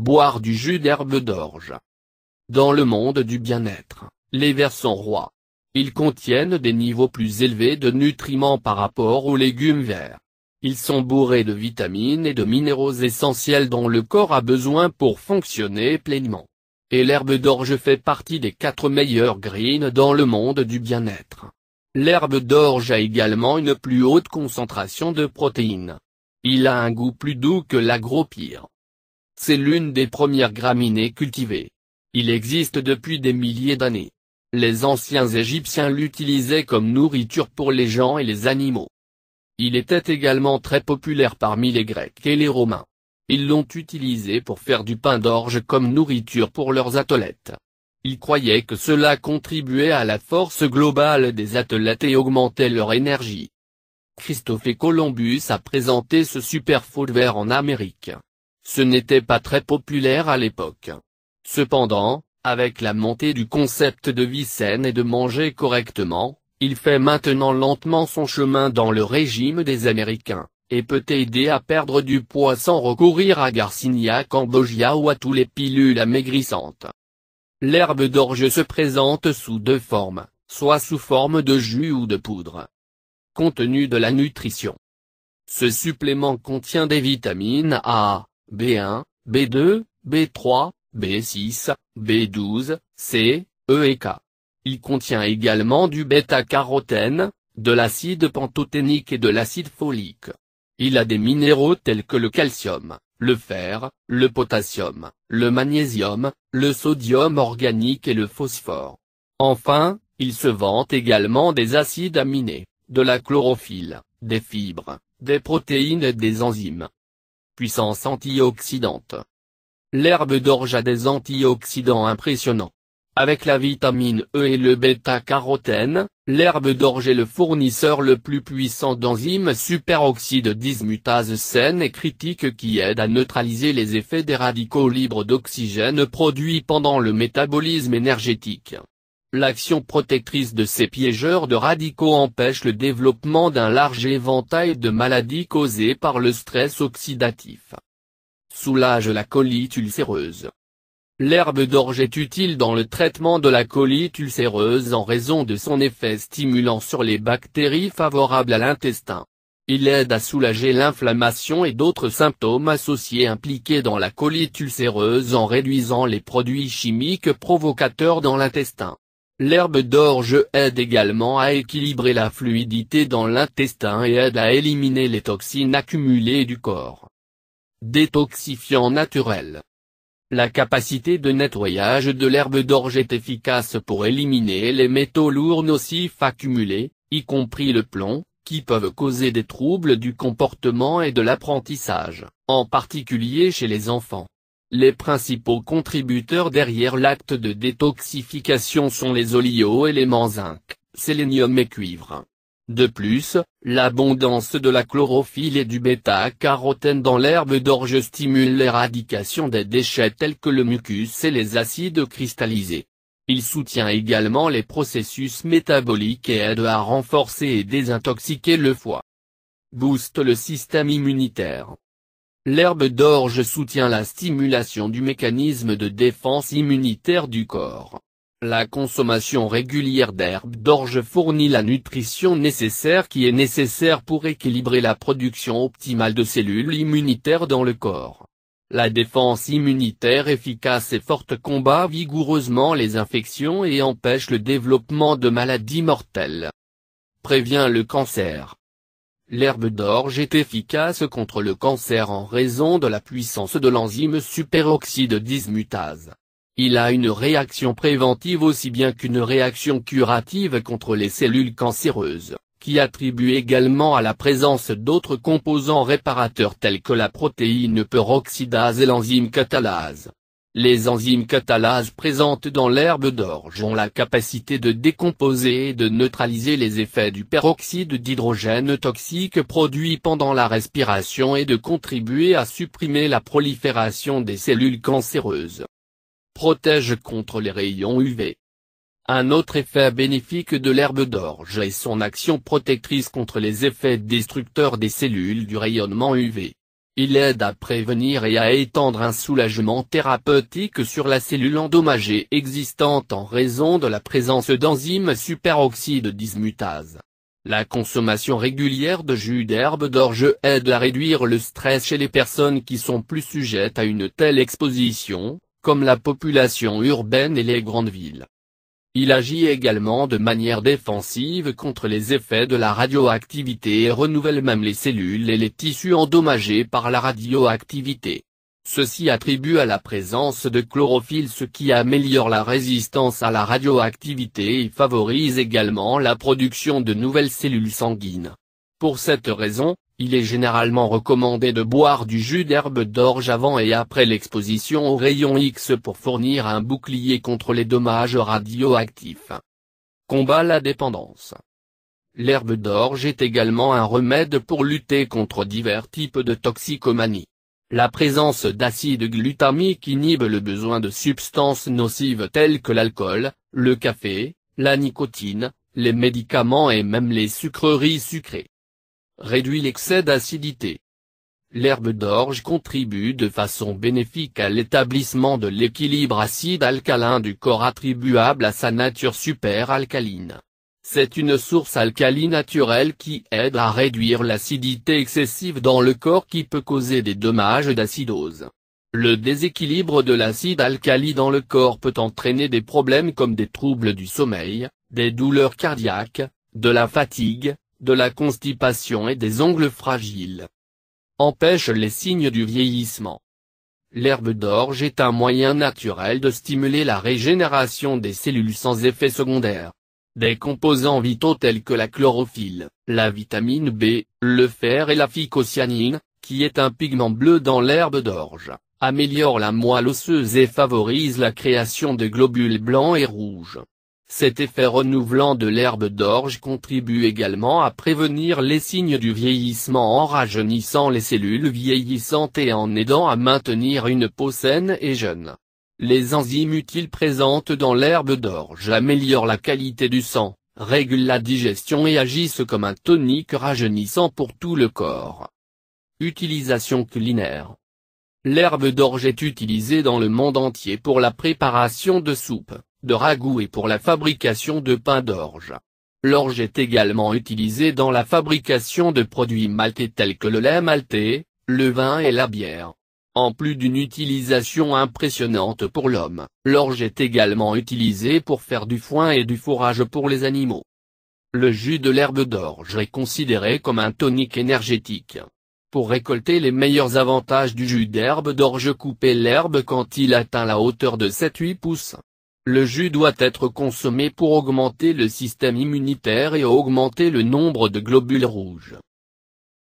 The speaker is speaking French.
Boire du jus d'herbe d'orge. Dans le monde du bien-être, les vers sont rois. Ils contiennent des niveaux plus élevés de nutriments par rapport aux légumes verts. Ils sont bourrés de vitamines et de minéraux essentiels dont le corps a besoin pour fonctionner pleinement. Et l'herbe d'orge fait partie des quatre meilleures greens dans le monde du bien-être. L'herbe d'orge a également une plus haute concentration de protéines. Il a un goût plus doux que l'agropire. C'est l'une des premières graminées cultivées. Il existe depuis des milliers d'années. Les anciens Égyptiens l'utilisaient comme nourriture pour les gens et les animaux. Il était également très populaire parmi les Grecs et les Romains. Ils l'ont utilisé pour faire du pain d'orge comme nourriture pour leurs athlètes. Ils croyaient que cela contribuait à la force globale des athlètes et augmentait leur énergie. Christophe Columbus a présenté ce superfood vert en Amérique. Ce n'était pas très populaire à l'époque. Cependant, avec la montée du concept de vie saine et de manger correctement, il fait maintenant lentement son chemin dans le régime des Américains, et peut aider à perdre du poids sans recourir à Garcinia Cambogia ou à tous les pilules amaigrissantes. L'herbe d'orge se présente sous deux formes, soit sous forme de jus ou de poudre. Contenu de la nutrition. Ce supplément contient des vitamines A, B1, B2, B3, B6, B12, C, E et K. Il contient également du bêta-carotène, de l'acide pantothénique et de l'acide folique. Il a des minéraux tels que le calcium, le fer, le potassium, le magnésium, le sodium organique et le phosphore. Enfin, il se vante également des acides aminés, de la chlorophylle, des fibres, des protéines et des enzymes antioxydante. L'herbe d'orge a des antioxydants impressionnants. Avec la vitamine E et le bêta-carotène, l'herbe d'orge est le fournisseur le plus puissant d'enzymes superoxyde dismutase saine et critique qui aide à neutraliser les effets des radicaux libres d'oxygène produits pendant le métabolisme énergétique. L'action protectrice de ces piégeurs de radicaux empêche le développement d'un large éventail de maladies causées par le stress oxydatif. Soulage la colite ulcéreuse. L'herbe d'orge est utile dans le traitement de la colite ulcéreuse en raison de son effet stimulant sur les bactéries favorables à l'intestin. Il aide à soulager l'inflammation et d'autres symptômes associés impliqués dans la colite ulcéreuse en réduisant les produits chimiques provocateurs dans l'intestin. L'herbe d'orge aide également à équilibrer la fluidité dans l'intestin et aide à éliminer les toxines accumulées du corps. Détoxifiant naturel. La capacité de nettoyage de l'herbe d'orge est efficace pour éliminer les métaux lourds nocifs accumulés, y compris le plomb, qui peuvent causer des troubles du comportement et de l'apprentissage, en particulier chez les enfants. Les principaux contributeurs derrière l'acte de détoxification sont les et les zinc, sélénium et cuivre. De plus, l'abondance de la chlorophylle et du bêta-carotène dans l'herbe d'orge stimule l'éradication des déchets tels que le mucus et les acides cristallisés. Il soutient également les processus métaboliques et aide à renforcer et désintoxiquer le foie. Booste le système immunitaire. L'herbe d'orge soutient la stimulation du mécanisme de défense immunitaire du corps. La consommation régulière d'herbe d'orge fournit la nutrition nécessaire qui est nécessaire pour équilibrer la production optimale de cellules immunitaires dans le corps. La défense immunitaire efficace et forte combat vigoureusement les infections et empêche le développement de maladies mortelles. Prévient le cancer. L'herbe d'orge est efficace contre le cancer en raison de la puissance de l'enzyme superoxyde dismutase. Il a une réaction préventive aussi bien qu'une réaction curative contre les cellules cancéreuses, qui attribue également à la présence d'autres composants réparateurs tels que la protéine peroxydase et l'enzyme catalase. Les enzymes catalases présentes dans l'herbe d'orge ont la capacité de décomposer et de neutraliser les effets du peroxyde d'hydrogène toxique produit pendant la respiration et de contribuer à supprimer la prolifération des cellules cancéreuses. Protège contre les rayons UV. Un autre effet bénéfique de l'herbe d'orge est son action protectrice contre les effets destructeurs des cellules du rayonnement UV. Il aide à prévenir et à étendre un soulagement thérapeutique sur la cellule endommagée existante en raison de la présence d'enzymes superoxyde dismutase. La consommation régulière de jus d'herbe d'orge aide à réduire le stress chez les personnes qui sont plus sujettes à une telle exposition, comme la population urbaine et les grandes villes. Il agit également de manière défensive contre les effets de la radioactivité et renouvelle même les cellules et les tissus endommagés par la radioactivité. Ceci attribue à la présence de chlorophylle ce qui améliore la résistance à la radioactivité et favorise également la production de nouvelles cellules sanguines. Pour cette raison, il est généralement recommandé de boire du jus d'herbe d'orge avant et après l'exposition aux rayons X pour fournir un bouclier contre les dommages radioactifs. Combat la dépendance. L'herbe d'orge est également un remède pour lutter contre divers types de toxicomanie. La présence d'acide glutamique inhibe le besoin de substances nocives telles que l'alcool, le café, la nicotine, les médicaments et même les sucreries sucrées réduit l'excès d'acidité. L'herbe d'orge contribue de façon bénéfique à l'établissement de l'équilibre acide-alcalin du corps attribuable à sa nature super-alcaline. C'est une source alcaline naturelle qui aide à réduire l'acidité excessive dans le corps qui peut causer des dommages d'acidose. Le déséquilibre de l'acide alcali dans le corps peut entraîner des problèmes comme des troubles du sommeil, des douleurs cardiaques, de la fatigue, de la constipation et des ongles fragiles. Empêche les signes du vieillissement. L'herbe d'orge est un moyen naturel de stimuler la régénération des cellules sans effet secondaire. Des composants vitaux tels que la chlorophylle, la vitamine B, le fer et la phycocyanine, qui est un pigment bleu dans l'herbe d'orge, améliorent la moelle osseuse et favorise la création de globules blancs et rouges, cet effet renouvelant de l'herbe d'orge contribue également à prévenir les signes du vieillissement en rajeunissant les cellules vieillissantes et en aidant à maintenir une peau saine et jeune. Les enzymes utiles présentes dans l'herbe d'orge améliorent la qualité du sang, régulent la digestion et agissent comme un tonique rajeunissant pour tout le corps. Utilisation culinaire L'herbe d'orge est utilisée dans le monde entier pour la préparation de soupes de ragoût et pour la fabrication de pain d'orge. L'orge est également utilisée dans la fabrication de produits maltés tels que le lait malté le vin et la bière. En plus d'une utilisation impressionnante pour l'homme, l'orge est également utilisée pour faire du foin et du fourrage pour les animaux. Le jus de l'herbe d'orge est considéré comme un tonique énergétique. Pour récolter les meilleurs avantages du jus d'herbe d'orge coupez l'herbe quand il atteint la hauteur de 7-8 pouces. Le jus doit être consommé pour augmenter le système immunitaire et augmenter le nombre de globules rouges.